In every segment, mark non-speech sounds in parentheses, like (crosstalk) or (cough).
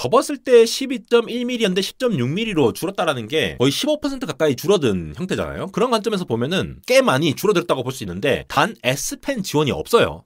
접었을 때 12.1mm였는데 10.6mm로 줄었다라는 게 거의 15% 가까이 줄어든 형태잖아요. 그런 관점에서 보면은 꽤 많이 줄어들었다고 볼 수 있는데 단 S펜 지원이 없어요.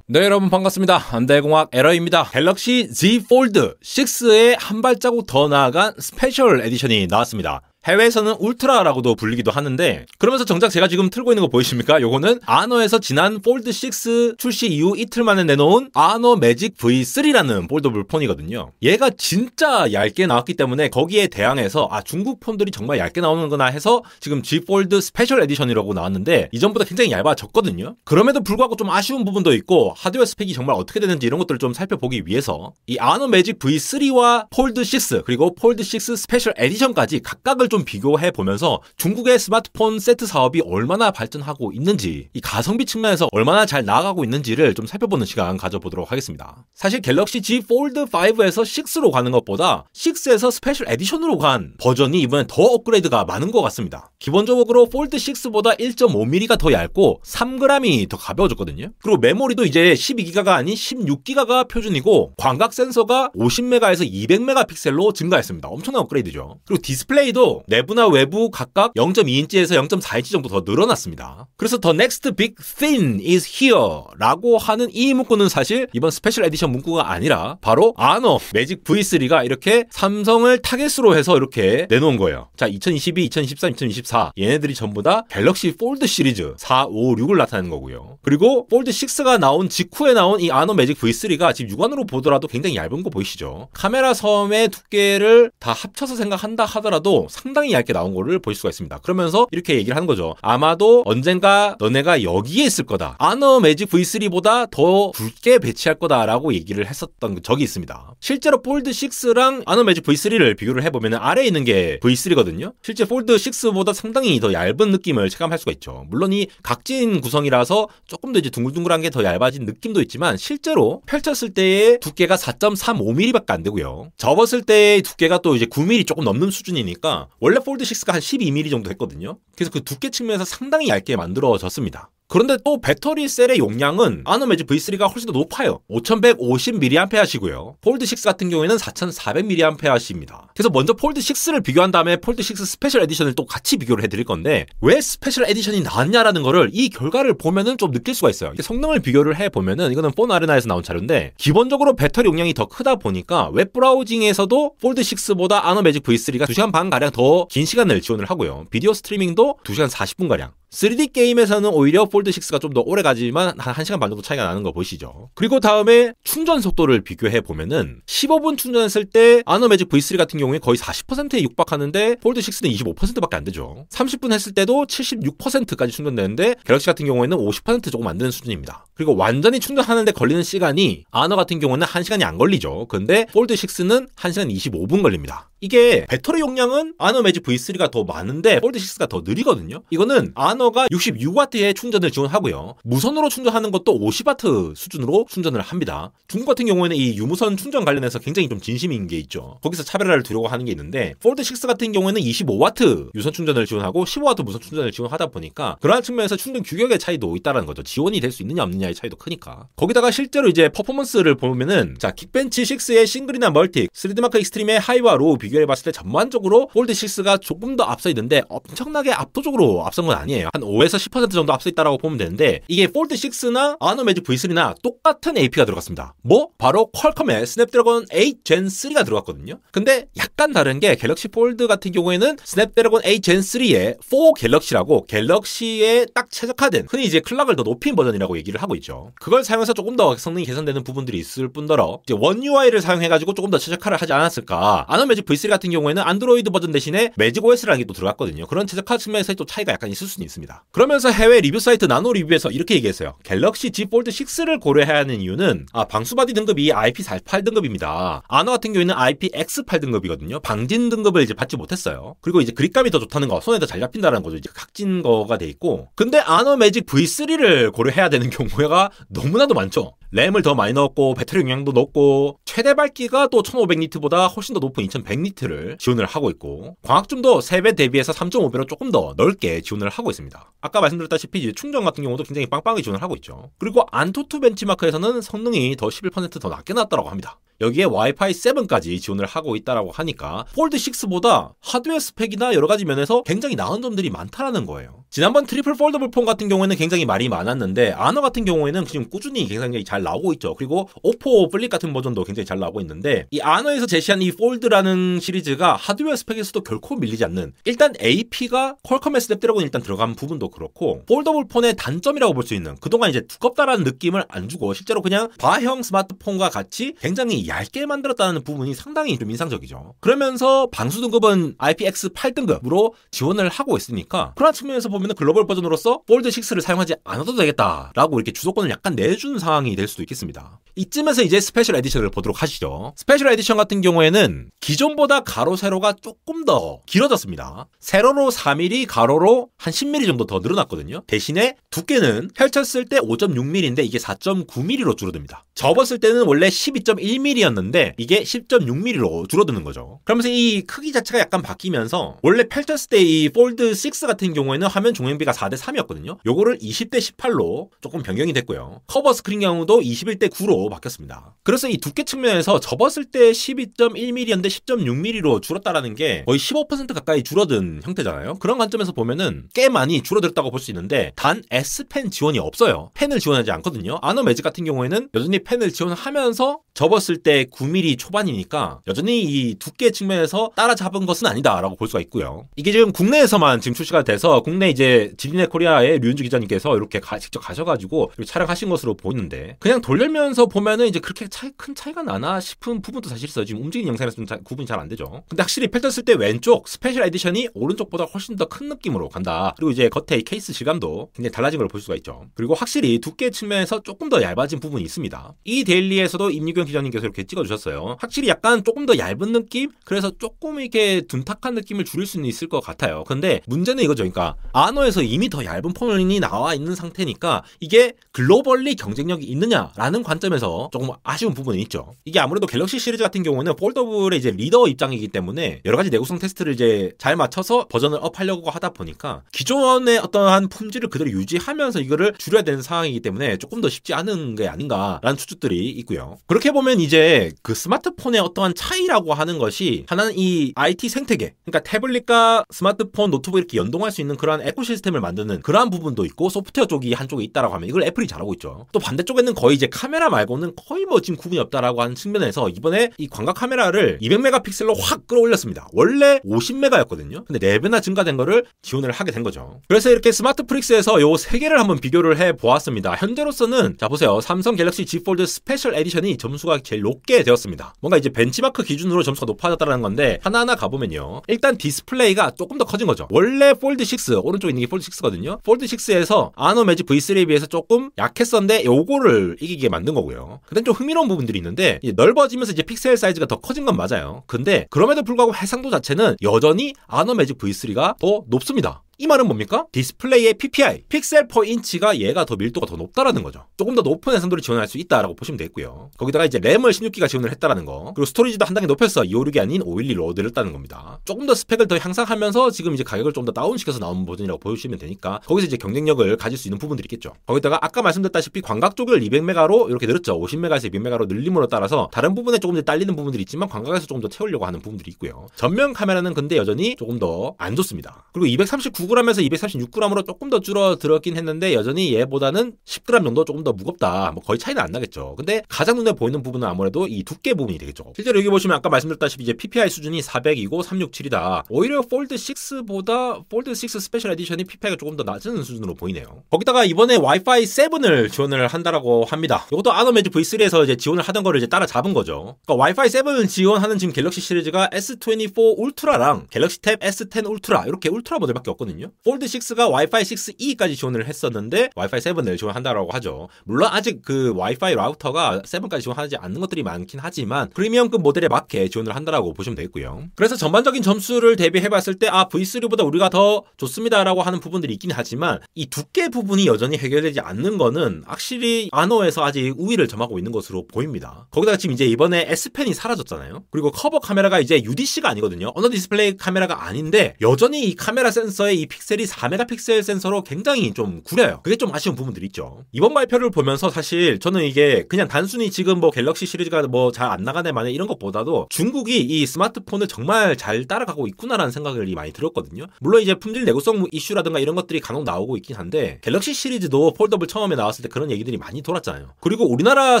네 여러분 반갑습니다. 안대공학 에러입니다. 갤럭시 Z 폴드 6에 한 발자국 더 나아간 스페셜 에디션이 나왔습니다. 해외에서는 울트라라고도 불리기도 하는데 그러면서 정작 제가 지금 틀고 있는 거 보이십니까? 요거는 아너에서 지난 폴드 6 출시 이후 이틀 만에 내놓은 아너 매직 V3라는 폴더블 폰이거든요. 얘가 진짜 얇게 나왔기 때문에 거기에 대항해서 아 중국 폰들이 정말 얇게 나오는구나 해서 지금 G 폴드 스페셜 에디션이라고 나왔는데 이전보다 굉장히 얇아졌거든요. 그럼에도 불구하고 좀 아쉬운 부분도 있고 하드웨어 스펙이 정말 어떻게 되는지 이런 것들을 좀 살펴보기 위해서 이 아너 매직 V3와 폴드 6 그리고 폴드 6 스페셜 에디션까지 각각을 좀좀 비교해 보면서 중국의 스마트폰 세트 사업이 얼마나 발전하고 있는지 이 가성비 측면에서 얼마나 잘 나아가고 있는지를 좀 살펴보는 시간 가져보도록 하겠습니다. 사실 갤럭시 G 폴드 5에서 6로 가는 것보다 6에서 스페셜 에디션으로 간 버전이 이번엔 더 업그레이드가 많은 것 같습니다. 기본적으로 폴드 6보다 1.5mm가 더 얇고 3g이 더 가벼워졌거든요. 그리고 메모리도 이제 12기가가 아닌 16기가가 표준이고 광각 센서가 50메가에서 200메가픽셀로 증가했습니다. 엄청난 업그레이드죠. 그리고 디스플레이도 내부나 외부 각각 0.2인치에서 0.4인치 정도 더 늘어났습니다. 그래서 더 next big thing is here 라고 하는 이 문구는 사실 이번 스페셜 에디션 문구가 아니라 바로 아너 매직 V3가 이렇게 삼성을 타겟으로 해서 이렇게 내놓은 거예요. 자, 2022, 2023, 2024 얘네들이 전부 다 갤럭시 폴드 시리즈 4, 5, 6을 나타내는 거고요. 그리고 폴드 6가 나온 직후에 나온 이 아너 매직 V3가 지금 육안으로 보더라도 굉장히 얇은 거 보이시죠? 카메라 섬의 두께를 다 합쳐서 생각한다 하더라도 상당히 상당히 얇게 나온 거를 볼 수가 있습니다. 그러면서 이렇게 얘기를 하는 거죠. 아마도 언젠가 너네가 여기에 있을 거다. 아너 매직 V3보다 더 굵게 배치할 거다라고 얘기를 했었던 적이 있습니다. 실제로 폴드 6랑 아너 매직 V3를 비교를 해보면 아래에 있는 게 V3거든요. 실제 폴드 6보다 상당히 더 얇은 느낌을 체감할 수가 있죠. 물론 이 각진 구성이라서 조금 더 이제 둥글둥글한 게 더 얇아진 느낌도 있지만 실제로 펼쳤을 때의 두께가 4.35mm밖에 안 되고요. 접었을 때의 두께가 또 이제 9mm 조금 넘는 수준이니까 원래 폴드 6가 한 12mm 정도 했거든요. 그래서 그 두께 측면에서 상당히 얇게 만들어졌습니다. 그런데 또 배터리 셀의 용량은 아노매즈 V3가 훨씬 더 높아요. 5150mAh시고요. 폴드6 같은 경우에는 4400mAh입니다. 그래서 먼저 폴드6를 비교한 다음에 폴드6 스페셜 에디션을 또 같이 비교를 해드릴 건데 왜 스페셜 에디션이 나왔냐라는 거를 이 결과를 보면은 좀 느낄 수가 있어요. 성능을 비교를 해보면은 이거는 폰 아레나에서 나온 자료인데 기본적으로 배터리 용량이 더 크다 보니까 웹 브라우징에서도 폴드6보다 아노매직 V3가 2시간 반가량 더 긴 시간을 지원을 하고요. 비디오 스트리밍도 2시간 40분가량 3D 게임에서는 오히려 폴드 6가 좀 더 오래 가지만 한 1시간 반 정도 차이가 나는 거 보시죠. 그리고 다음에 충전 속도를 비교해 보면은 15분 충전했을 때 아너 매직 V3 같은 경우에 거의 40%에 육박하는데 폴드 6는 25%밖에 안 되죠. 30분 했을 때도 76%까지 충전되는데 갤럭시 같은 경우에는 50% 조금 안 되는 수준입니다. 그리고 완전히 충전하는데 걸리는 시간이 아너 같은 경우는 1시간이 안 걸리죠. 근데 폴드 6는 1시간 25분 걸립니다. 이게 배터리 용량은 아너 매직 V3가 더 많은데 폴드 6가 더 느리거든요. 이거는 아너 스너가 66W의 충전을 지원하고요. 무선으로 충전하는 것도 50W 수준으로 충전을 합니다. 중국 같은 경우에는 이 유무선 충전 관련해서 굉장히 좀 진심인 게 있죠. 거기서 차별화를 두려고 하는 게 있는데 폴드 6 같은 경우에는 25W 유선 충전을 지원하고 15W 무선 충전을 지원하다 보니까 그러한 측면에서 충전 규격의 차이도 있다라는 거죠. 지원이 될 수 있느냐 없느냐의 차이도 크니까. 거기다가 실제로 이제 퍼포먼스를 보면은 자 킥벤치 6의 싱글이나 멀티, 3D마크 익스트림의 하이와 로우 비교해봤을 때 전반적으로 폴드 6가 조금 더 앞서 있는데 엄청나게 압도적으로 앞선 건 아니에요. 있네요. 한 5에서 10% 정도 앞서 있다라고 보면 되는데 이게 폴드 6나 아노매직 V3나 똑같은 AP가 들어갔습니다. 뭐 바로 퀄컴의 스냅드래곤 8 Gen 3가 들어갔거든요. 근데 약간 다른 게 갤럭시 폴드 같은 경우에는 스냅드래곤 8 Gen 3에 4 갤럭시라고 갤럭시에 딱 최적화된 흔히 이제 클락을 더 높인 버전이라고 얘기를 하고 있죠. 그걸 사용해서 조금 더 성능이 개선되는 부분들이 있을 뿐더러 이제 원 UI를 사용해가지고 조금 더 최적화를 하지 않았을까. 아노매직 V3 같은 경우에는 안드로이드 버전 대신에 매직 OS라는 게 또 들어갔거든요. 그런 최적화 측면에서의 또 차이가 약간 있을 수는 있어요. 않습니다. 그러면서 해외 리뷰 사이트 나노 리뷰에서 이렇게 얘기했어요. 갤럭시 Z 폴드 6를 고려해야 하는 이유는 아, 방수바디 등급이 IP48 등급입니다. 아노 같은 경우에는 IPX8 등급이거든요. 방진 등급을 이제 받지 못했어요. 그리고 이제 그립감이 더 좋다는 거, 손에 더 잘 잡힌다는 거죠. 이제 각진 거가 돼 있고. 근데 아노 매직 V3를 고려해야 되는 경우가 너무나도 많죠. 램을 더 많이 넣었고 배터리 용량도 높고 최대 밝기가 또 1500니트보다 훨씬 더 높은 2100니트를 지원을 하고 있고 광학줌도 3배 대비해서 3.5배로 조금 더 넓게 지원을 하고 있습니다. 아까 말씀드렸다시피 충전 같은 경우도 굉장히 빵빵히 지원을 하고 있죠. 그리고 안토투 벤치마크에서는 성능이 더 11%더 낮게 나왔다고 합니다. 여기에 와이파이 7까지 지원을 하고 있다라고 하니까 폴드 6보다 하드웨어 스펙이나 여러 가지 면에서 굉장히 나은 점들이 많다라는 거예요. 지난번 트리플 폴더블 폰 같은 경우에는 굉장히 말이 많았는데 아너 같은 경우에는 지금 꾸준히 굉장히 잘 나오고 있죠. 그리고 오포 플립 같은 버전도 굉장히 잘 나오고 있는데 이 아너에서 제시한 이 폴드라는 시리즈가 하드웨어 스펙에서도 결코 밀리지 않는 일단 AP가 퀄컴의 스냅드래곤 일단 들어간 부분도 그렇고 폴더블 폰의 단점이라고 볼 수 있는 그동안 이제 두껍다라는 느낌을 안 주고 실제로 그냥 바형 스마트폰과 같이 굉장히 얇게 만들었다는 부분이 상당히 좀 인상적이죠. 그러면서 방수 등급은 IPX8등급으로 지원을 하고 있으니까 그런 측면에서 보면 글로벌 버전으로서 폴드 6를 사용하지 않아도 되겠다라고 이렇게 주도권을 약간 내주는 상황이 될 수도 있겠습니다. 이쯤에서 이제 스페셜 에디션을 보도록 하시죠. 스페셜 에디션 같은 경우에는 기존보다 가로 세로가 조금 더 길어졌습니다. 세로로 4 m m 가로로 한 10mm 정도 더 늘어났거든요. 대신에 두께는 펼쳤을 때 5.6mm인데 이게 4.9mm로 줄어듭니다. 접었을 때는 원래 12.1mm였는데 이게 10.6mm로 줄어드는 거죠. 그러면서 이 크기 자체가 약간 바뀌면서 원래 펼쳤을 때 이 폴드 6 같은 경우에는 화면 종횡비가 4대 3이었거든요. 요거를 20대 18로 조금 변경이 됐고요. 커버 스크린 경우도 21대 9로 바뀌었습니다. 그래서 이 두께 측면에서 접었을 때 12.1mm였는데 10.6mm로 줄었다라는 게 거의 15% 가까이 줄어든 형태잖아요. 그런 관점에서 보면은 꽤 많이 줄어들었다고 볼 수 있는데 단 S펜 지원이 없어요. 펜을 지원하지 않거든요. 아노 매직 같은 경우에는 여전히 펜을 지원하면서 접었을 때 9mm 초반이니까 여전히 이 두께 측면에서 따라잡은 것은 아니다라고 볼 수가 있고요. 이게 지금 국내에서만 지금 출시가 돼서 국내 이제 지진의 코리아의 류윤주 기자님께서 이렇게 가, 직접 가셔가지고 촬영하신 것으로 보이는데 그냥 돌려면서 보면은 이제 그렇게 차이, 큰 차이가 나나 싶은 부분도 사실 있어요. 지금 움직이는 영상에서 좀 자, 구분이 잘안 되죠. 근데 확실히 펼쳤을때 왼쪽 스페셜 에디션이 오른쪽보다 훨씬 더 큰 느낌으로 간다. 그리고 이제 겉에 케이스 질감도 굉장히 달라진 걸 볼 수가 있죠. 그리고 확실히 두께 측면에서 조금 더 얇아진 부분이 있습니다. 이 데일리에서도 임유경 기자님께서 이렇게 찍어주셨어요. 확실히 약간 조금 더 얇은 느낌? 그래서 조금 이렇게 둔탁한 느낌을 줄일 수는 있을 것 같아요. 근데 문제는 이거죠. 그러니까 아노에서 이미 더 얇은 폰이 나와 있는 상태니까 이게 글로벌리 경쟁력이 있느냐라는 관점에서 점에서 조금 아쉬운 부분은 있죠. 이게 아무래도 갤럭시 시리즈 같은 경우는 폴더블의 이제 리더 입장이기 때문에 여러 가지 내구성 테스트를 이제 잘 맞춰서 버전을 업하려고 하다 보니까 기존의 어떠한 품질을 그대로 유지하면서 이거를 줄여야 되는 상황이기 때문에 조금 더 쉽지 않은 게 아닌가라는 추측들이 있고요. 그렇게 보면 이제 그 스마트폰의 어떠한 차이라고 하는 것이 하나는 이 IT 생태계, 그러니까 태블릿과 스마트폰, 노트북 이렇게 연동할 수 있는 그러한 에코시스템을 만드는 그러한 부분도 있고 소프트웨어 쪽이 한쪽에 있다라고 하면 이걸 애플이 잘하고 있죠. 또 반대쪽에는 거의 이제 카메라 말고 하고는 거의 뭐 지금 구분이 없다라고 하는 측면에서 이번에 이 광각 카메라를 200메가픽셀로 확 끌어올렸습니다. 원래 50메가였거든요. 근데 4배나 증가된 거를 지원을 하게 된 거죠. 그래서 이렇게 스마트 프릭스에서 요 세 개를 한번 비교를 해 보았습니다. 현재로서는 자 보세요. 삼성 갤럭시 G 폴드 스페셜 에디션이 점수가 제일 높게 되었습니다. 뭔가 이제 벤치마크 기준으로 점수가 높아졌다는 건데 하나하나 가보면요. 일단 디스플레이가 조금 더 커진 거죠. 원래 폴드 6 오른쪽에 있는 게 폴드 6거든요. 폴드 6에서 아노 매직 V3에 비해서 조금 약했었는데 요거를 이기게 만든 거고요. 그어요좀 흥미로운 부분들이 있는데 넓어지면서 이제 픽셀 사이즈가 더 커진 건 맞아요. 근데 그럼에도 불구하고 해상도 자체는 여전히 아너 매직 V3가 더 높습니다. 이 말은 뭡니까? 디스플레이의 PPI, 픽셀 퍼 인치가 얘가 더 밀도가 더 높다라는 거죠. 조금 더 높은 해상도를 지원할 수 있다라고 보시면 되겠고요. 거기다가 이제 램을 16기가 지원을 했다라는 거. 그리고 스토리지도 한 단계 높여서 256이 아닌 512로 얻을 했다는 겁니다. 조금 더 스펙을 더 향상하면서 지금 이제 가격을 좀 더 다운시켜서 나온 버전이라고 보시면 되니까 거기서 이제 경쟁력을 가질 수 있는 부분들이 있겠죠. 거기다가 아까 말씀드렸다시피 광각 쪽을 200메가로 이렇게 늘었죠. 50메가에서 200메가로 늘림으로 따라서 다른 부분에 조금 더 딸리는 부분들이 있지만 광각에서 조금 더 채우려고 하는 부분들이 있고요. 전면 카메라는 근데 여전히 조금 더 안 좋습니다. 그리고 239 199g에서 236g으로 조금 더 줄어들었긴 했는데 여전히 얘보다는 10g 정도 조금 더 무겁다. 뭐 거의 차이는 안 나겠죠. 근데 가장 눈에 보이는 부분은 아무래도 이 두께 부분이 되겠죠. 실제로 여기 보시면 아까 말씀드렸다시피 이제 PPI 수준이 400이고 367이다. 오히려 폴드 6보다 폴드 6 스페셜 에디션이 PPI가 조금 더 낮은 수준으로 보이네요. 거기다가 이번에 와이파이 7을 지원을 한다라고 합니다. 이것도 아노메즈 V3에서 이제 지원을 하던 거를 이제 따라잡은 거죠. 그러니까 와이파이 7 지원하는 지금 갤럭시 시리즈가 S24 울트라랑 갤럭시 탭 S10 울트라 이렇게 울트라 모델밖에 없거든요. 있거든요. 폴드 6가 와이파이 6E까지 지원을 했었는데 와이파이 7을 지원한다라고 하죠. 물론 아직 그 와이파이 라우터가 7까지 지원하지 않는 것들이 많긴 하지만 프리미엄급 모델에 맞게 지원을 한다라고 보시면 되겠고요. 그래서 전반적인 점수를 대비해봤을 때 아 V3보다 우리가 더 좋습니다라고 하는 부분들이 있긴 하지만 이 두께 부분이 여전히 해결되지 않는 거는 확실히 아노에서 아직 우위를 점하고 있는 것으로 보입니다. 거기다가 지금 이제 이번에 S펜이 사라졌잖아요. 그리고 커버 카메라가 이제 UDC가 아니거든요. 언어 디스플레이 카메라가 아닌데 여전히 이 카메라 센서의 이이 픽셀이 4메가픽셀 센서로 굉장히 좀 구려요. 그게 좀 아쉬운 부분들이 있죠. 이번 발표를 보면서 사실 저는 이게 그냥 단순히 지금 뭐 갤럭시 시리즈가 뭐 잘 안 나가네 만에 이런 것보다도 중국이 이 스마트폰을 정말 잘 따라가고 있구나라는 생각을 많이 들었거든요. 물론 이제 품질 내구성 이슈라든가 이런 것들이 간혹 나오고 있긴 한데 갤럭시 시리즈도 폴더블 처음에 나왔을 때 그런 얘기들이 많이 돌았잖아요. 그리고 우리나라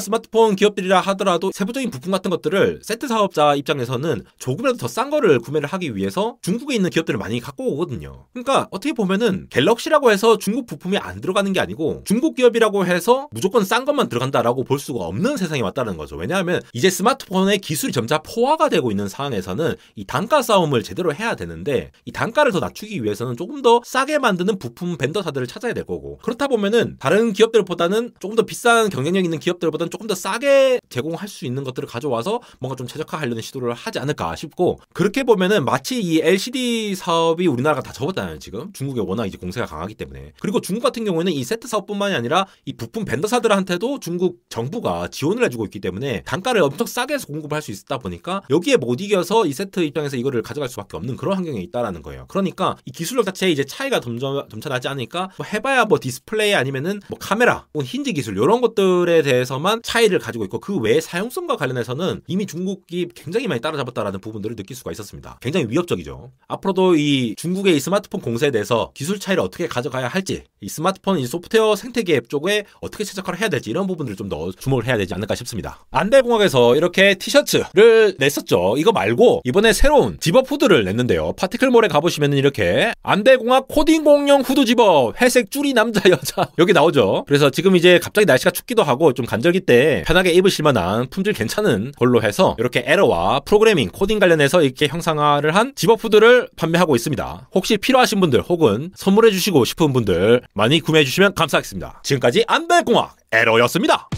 스마트폰 기업들이라 하더라도 세부적인 부품 같은 것들을 세트 사업자 입장에서는 조금이라도 더 싼 거를 구매를 하기 위해서 중국에 있는 기업들을 많이 갖고 오거든요. 그러니까 어떻게 보면은 갤럭시라고 해서 중국 부품이 안 들어가는 게 아니고 중국 기업이라고 해서 무조건 싼 것만 들어간다라고 볼 수가 없는 세상이 왔다는 거죠. 왜냐하면 이제 스마트폰의 기술이 점차 포화가 되고 있는 상황에서는 이 단가 싸움을 제대로 해야 되는데 이 단가를 더 낮추기 위해서는 조금 더 싸게 만드는 부품 벤더사들을 찾아야 될 거고 그렇다 보면은 다른 기업들보다는 조금 더 비싼 경쟁력 있는 기업들보다는 조금 더 싸게 제공할 수 있는 것들을 가져와서 뭔가 좀 최적화하려는 시도를 하지 않을까 싶고 그렇게 보면은 마치 이 LCD 사업이 우리나라가 다 접었다는 지금 중국에 워낙 이제 공세가 강하기 때문에 그리고 중국 같은 경우에는 이 세트 사업뿐만이 아니라 이 부품 벤더사들한테도 중국 정부가 지원을 해주고 있기 때문에 단가를 엄청 싸게 해서 공급할 수 있다 보니까 여기에 못 이겨서 이 세트 입장에서 이거를 가져갈 수밖에 없는 그런 환경에 있다라는 거예요. 그러니까 이 기술력 자체에 이제 차이가 점점 점차 나지 않으니까 뭐 해봐야 뭐 디스플레이 아니면은 뭐 카메라 혹은 힌지 기술 이런 것들에 대해서만 차이를 가지고 있고 그 외에 사용성과 관련해서는 이미 중국이 굉장히 많이 따라잡았다라는 부분들을 느낄 수가 있었습니다. 굉장히 위협적이죠. 앞으로도 이 중국의 이 스마트폰 공세 내서 기술 차이를 어떻게 가져가야 할지 이 스마트폰 이 소프트웨어 생태계 쪽에 어떻게 최적화를 해야 될지 이런 부분들을 좀 더 주목을 해야 되지 않을까 싶습니다. 안대공학에서 이렇게 티셔츠를 냈었죠. 이거 말고 이번에 새로운 디버푸드를 냈는데요. 파티클몰에 가보시면 이렇게 안대공학 코딩 공용 후드 디버 회색 줄이 남자 (laughs) 여자 여기 나오죠. 그래서 지금 이제 갑자기 날씨가 춥기도 하고 좀 간절기 때 편하게 입으실 만한 품질 괜찮은 걸로 해서 이렇게 에러와 프로그래밍 코딩 관련해서 이렇게 형상화를 한디버푸드를 판매하고 있습니다. 혹시 필요하신 싶으신 분들 혹은 선물해 주시고 싶은 분들 많이 구매해 주시면 감사하겠습니다. 지금까지 안배공학 에러였습니다.